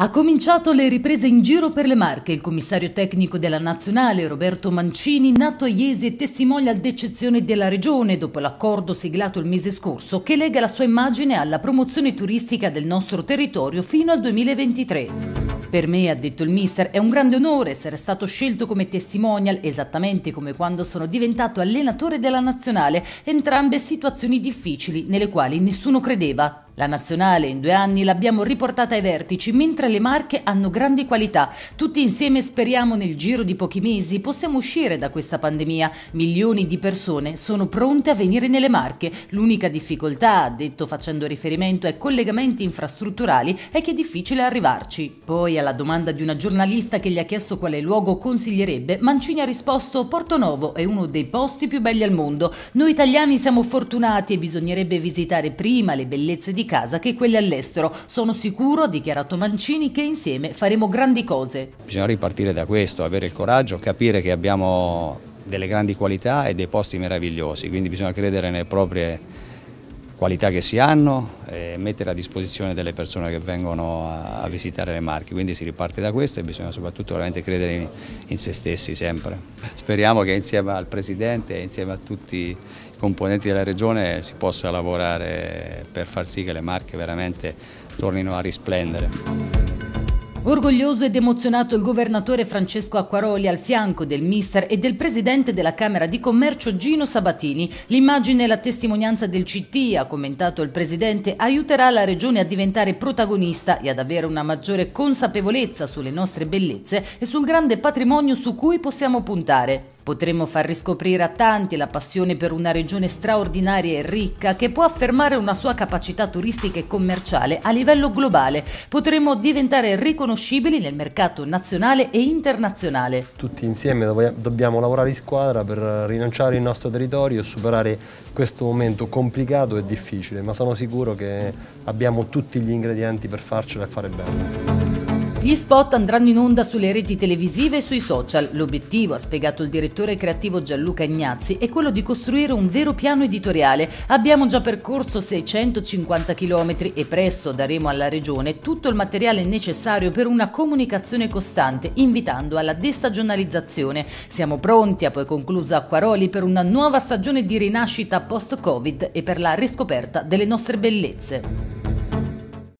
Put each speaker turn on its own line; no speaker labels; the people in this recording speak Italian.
Ha cominciato le riprese in giro per le Marche. Il commissario tecnico della nazionale, Roberto Mancini, nato a Iesi e testimonia d'eccezione della regione dopo l'accordo siglato il mese scorso che lega la sua immagine alla promozione turistica del nostro territorio fino al 2023. Per me, ha detto il mister, è un grande onore essere stato scelto come testimonial, esattamente come quando sono diventato allenatore della nazionale, entrambe situazioni difficili nelle quali nessuno credeva. La nazionale in due anni l'abbiamo riportata ai vertici, mentre le marche hanno grandi qualità. Tutti insieme speriamo nel giro di pochi mesi possiamo uscire da questa pandemia. Milioni di persone sono pronte a venire nelle marche. L'unica difficoltà, detto facendo riferimento ai collegamenti infrastrutturali, è che è difficile arrivarci. Poi alla domanda di una giornalista che gli ha chiesto quale luogo consiglierebbe, Mancini ha risposto Porto Novo è uno dei posti più belli al mondo. Noi italiani siamo fortunati e bisognerebbe visitare prima le bellezze di casa che quelli all'estero. Sono sicuro, ha dichiarato Mancini, che insieme faremo grandi cose.
Bisogna ripartire da questo, avere il coraggio, capire che abbiamo delle grandi qualità e dei posti meravigliosi, quindi bisogna credere nelle proprie qualità che si hanno e eh, mettere a disposizione delle persone che vengono a, visitare le Marche, quindi si riparte da questo e bisogna soprattutto veramente credere in, in se stessi sempre. Speriamo che insieme al Presidente e insieme a tutti i componenti della Regione si possa lavorare per far sì che le Marche veramente tornino a risplendere.
Orgoglioso ed emozionato il governatore Francesco Acquaroli al fianco del mister e del presidente della Camera di Commercio Gino Sabatini. L'immagine e la testimonianza del CT, ha commentato il presidente, aiuterà la regione a diventare protagonista e ad avere una maggiore consapevolezza sulle nostre bellezze e sul grande patrimonio su cui possiamo puntare. Potremmo far riscoprire a tanti la passione per una regione straordinaria e ricca che può affermare una sua capacità turistica e commerciale a livello globale. Potremmo diventare riconoscibili nel mercato nazionale e internazionale. Tutti
insieme dobbiamo lavorare in squadra per rinunciare il nostro territorio e superare questo momento complicato e difficile, ma sono sicuro che abbiamo tutti gli ingredienti per farcela e fare bene.
Gli spot andranno in onda sulle reti televisive e sui social. L'obiettivo, ha spiegato il direttore creativo Gianluca Ignazzi, è quello di costruire un vero piano editoriale. Abbiamo già percorso 650 km e presto daremo alla Regione tutto il materiale necessario per una comunicazione costante, invitando alla destagionalizzazione. Siamo pronti, ha poi concluso Acquaroli, per una nuova stagione di rinascita post-Covid e per la riscoperta delle nostre bellezze.